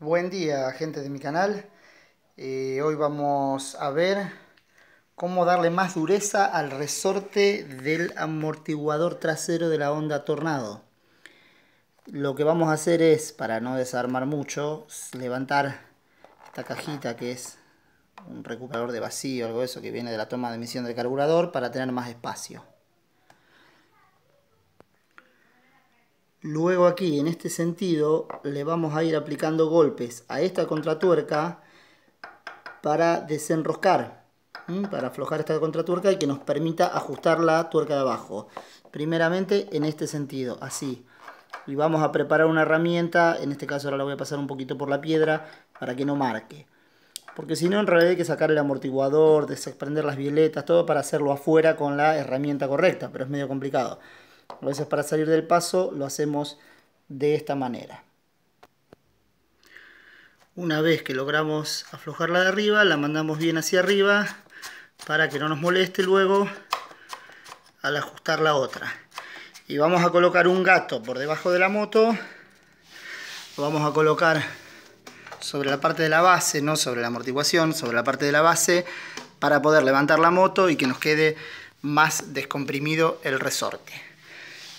Buen día gente de mi canal, eh, hoy vamos a ver cómo darle más dureza al resorte del amortiguador trasero de la Honda Tornado. Lo que vamos a hacer es, para no desarmar mucho, levantar esta cajita que es un recuperador de vacío, algo eso que viene de la toma de emisión del carburador para tener más espacio. Luego aquí, en este sentido, le vamos a ir aplicando golpes a esta contratuerca para desenroscar, para aflojar esta contratuerca y que nos permita ajustar la tuerca de abajo. Primeramente en este sentido, así. Y vamos a preparar una herramienta, en este caso ahora la voy a pasar un poquito por la piedra para que no marque. Porque si no, en realidad hay que sacar el amortiguador, desprender las violetas, todo para hacerlo afuera con la herramienta correcta, pero es medio complicado. A veces para salir del paso lo hacemos de esta manera. Una vez que logramos aflojarla de arriba, la mandamos bien hacia arriba para que no nos moleste luego al ajustar la otra. Y vamos a colocar un gato por debajo de la moto. Lo vamos a colocar sobre la parte de la base, no sobre la amortiguación, sobre la parte de la base para poder levantar la moto y que nos quede más descomprimido el resorte.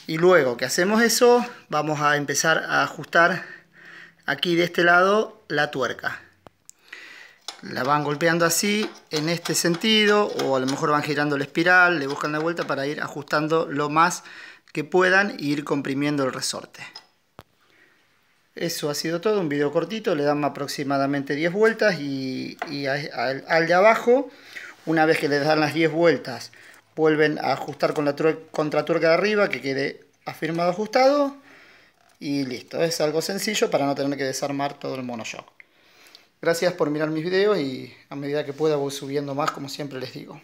Y luego que hacemos eso, vamos a empezar a ajustar aquí de este lado la tuerca. La van golpeando así, en este sentido, o a lo mejor van girando la espiral, le buscan la vuelta para ir ajustando lo más que puedan e ir comprimiendo el resorte. Eso ha sido todo, un video cortito, le dan aproximadamente 10 vueltas y, al de abajo, una vez que le dan las 10 vueltas, vuelven a ajustar con la contratuerca de arriba que quede afirmado ajustado y listo, es algo sencillo para no tener que desarmar todo el monoshock. Gracias por mirar mis videos y a medida que pueda voy subiendo más como siempre les digo.